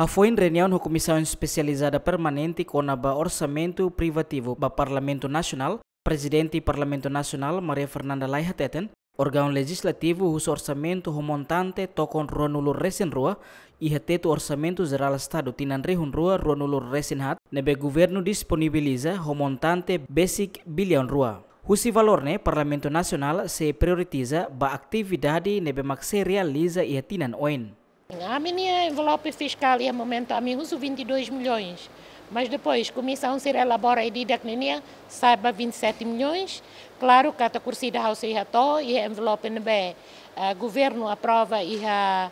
A foi em reunião na Comissão Especializada Permanente o Orçamento Privativo do Parlamento Nacional, Presidente do e Parlamento Nacional Maria Fernanda Laiha Teten, órgão legislativo cujo orçamento remontante tocon Ronulo Rua e reteto orçamento geral Estado Tinan Rehunrua Ronulo Hat, nebe governo disponibiliza remontante basic bilhão rua. Husi valorne Parlamento nasional se prioritiza ba atividade nebe realiza e tinan oin. Ah, a minha envelope fiscal e a mim uso 22 milhões, mas depois comissão se elabora e diz que saiba 27 milhões. Claro que a cursida house e a e envelope NB, o governo aprova e a, a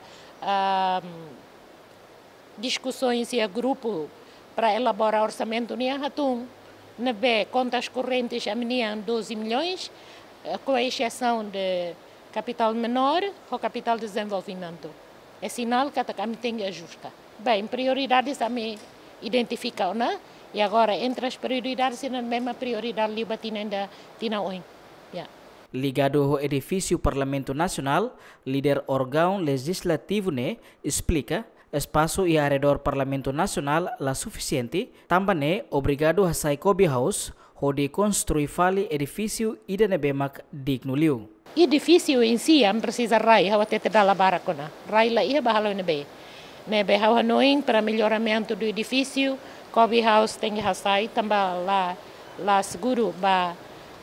ah, hum, discussões e a grupo para elaborar orçamento a hatum. NB contas correntes a minha 12 milhões, ah, com exceção de capital menor ou capital de desenvolvimento. É sinal que TACAM tem a justa. Bem, prioridades a me identificam, né? E agora, entre as prioridades, é a mesma prioridade que batina ainda tina oin. Yeah. Ligado ao edifício Parlamento Nacional, líder órgão legislativo né, explica espaço e arredor Parlamento Nacional lá suficiente, também é obrigado a sair House, onde construir fale edifício e de nebemak digno liu edifício em si am precisa rai hawa tete dala baracona rai la ia bahalo ne be ne be hawa noin para melhoramento do edifício coffee house tem sair também lá lá seguro ba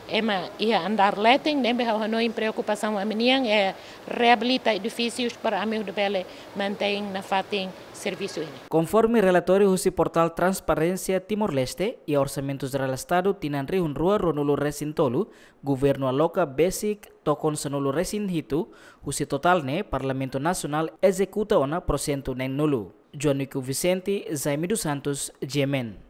EMA ia andar letting né, a Hanoi em preocupação a menina é e reabilita edifícios para amigos de pele mantém na fatin serviço. Conforme relatório do portal Transparência Timor-Leste e orçamentos do Estado tinan rihun rua ronulo resintolu, governo aloca basic tokon senulo resin hitu, total totalne Parlamento nasional executa ona porcento nen nulu. Joanico Vicente, Jaime dos Santos, Jemen.